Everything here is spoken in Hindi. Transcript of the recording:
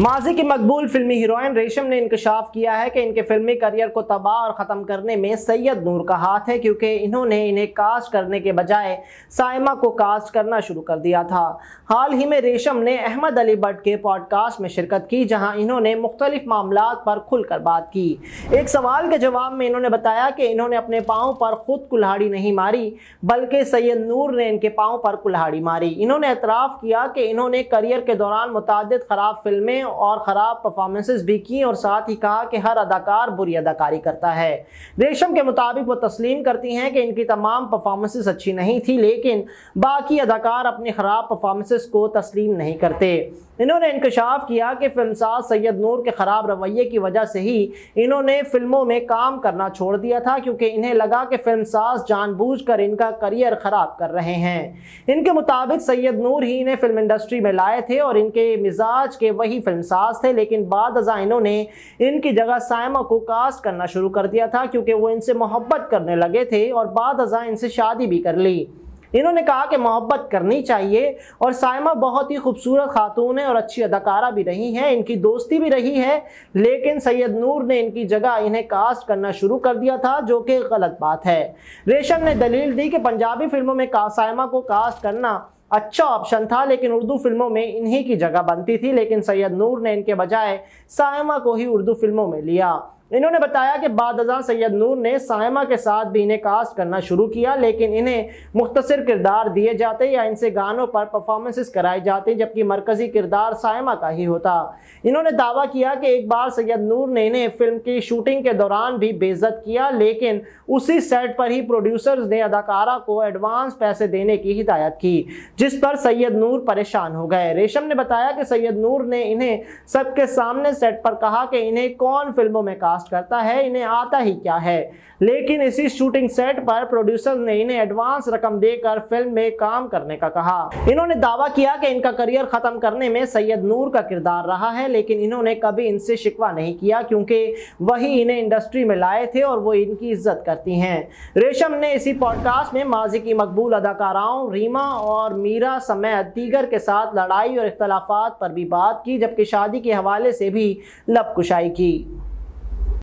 माजी की मकबूल फिल्मी हीरोइन रेशम ने इंकशाफ किया है कि इनके फिल्मी करियर को तबाह और ख़त्म करने में सैयद नूर का हाथ है क्योंकि इन्होंने इन्हें कास्ट करने के बजाय साइमा को कास्ट करना शुरू कर दिया था हाल ही में रेशम ने अहमद अली भट्ट के पॉडकास्ट में शिरकत की जहां इन्होंने मुख्तलिफ मामला पर खुलकर बात की एक सवाल के जवाब में इन्होंने बताया कि इन्होंने अपने पाँव पर खुद कुल्हाड़ी नहीं मारी बल्कि सैयद नूर ने इनके पाँव पर कुल्हाड़ी मारी इन्होंने एतराफ़ किया कि इन्होंने करियर के दौरान मुतद ख़राब फिल्में करें और ख़राब परफॉर्मेंसेस भी की और साथ ही कहा कि हर अदाकार बुरी अदाकारी करता है रेशम के मुताबिक वो तस्लीम करती हैं कि इनकी तमाम परफॉर्मेंसेस अच्छी नहीं थी लेकिन बाकी अदाकार अपने ख़राब परफॉर्मेंसेस को तस्लीम नहीं करते इन्होंने इंकशाफ किया कि फिल्मसाज सैयद नूर के ख़राब रवैये की वजह से ही इन्होंने फिल्मों में काम करना छोड़ दिया था क्योंकि इन्हें लगा कि फिल्मसाज जानबूझकर इनका करियर ख़राब कर रहे हैं इनके मुताबिक सैयद नूर ही इन्हें फिल्म इंडस्ट्री में लाए थे और इनके मिजाज के वही फिल्मसाज थे लेकिन बाद अजा इन्होंने इनकी जगह सैमा को कास्ट करना शुरू कर दिया था क्योंकि वो इनसे मोहब्बत करने लगे थे और बाद अजा इनसे शादी भी कर ली इन्होंने कहा कि मोहब्बत करनी चाहिए और साइमा बहुत ही खूबसूरत खातून है और अच्छी अदाकारा भी रही हैं इनकी दोस्ती भी रही है लेकिन सैयद नूर ने इनकी जगह इन्हें कास्ट करना शुरू कर दिया था जो कि गलत बात है रेशम ने दलील दी कि पंजाबी फिल्मों में साइमा को कास्ट करना अच्छा ऑप्शन था लेकिन उर्दू फिल्मों में इन्हीं की जगह बनती थी लेकिन सैयद नूर ने इनके बजाय सायमा को ही उर्दू फिल्मों में लिया इन्होंने बताया कि बाद सैयद नूर ने साइमा के साथ भी इन्हें कास्ट करना शुरू किया लेकिन इन्हें मुख्तर किरदार दिए जाते या इनसे गानों पर परफॉर्मेंसेस कराए जाते जबकि मरकज़ी किरदार साइमा का ही होता इन्होंने दावा किया कि एक बार सैयद नूर ने इन्हें फिल्म की शूटिंग के दौरान भी बेजत किया लेकिन उसी सेट पर ही प्रोड्यूसर्स ने अदाकारा को एडवांस पैसे देने की हिदायत की जिस पर सैयद नूर परेशान हो गए रेशम ने बताया कि सैयद नूर ने इन्हें सबके सामने सेट पर कहा कि इन्हें कौन फिल्मों में कास्ट कास्ट करता है इन्हें आता ही क्या है लेकिन इसी शूटिंग सेट पर प्रोड्यूसर ने इन्हें एडवांस रकम देकर फिल्म में काम करने का कहा इन्होंने दावा किया कि इनका करियर खत्म करने में सैयद नूर का किरदार रहा है लेकिन इन्होंने कभी इनसे शिकवा नहीं किया क्योंकि वही इन्हें इंडस्ट्री में लाए थे और वो इनकी इज्जत करती हैं रेशम ने इसी पॉडकास्ट में माजी की मकबूल अदाकाराओं रीमा और मीरा समेत दीगर के साथ लड़ाई और इख्तलाफात पर भी बात की जबकि शादी के हवाले से भी लपकुशाई की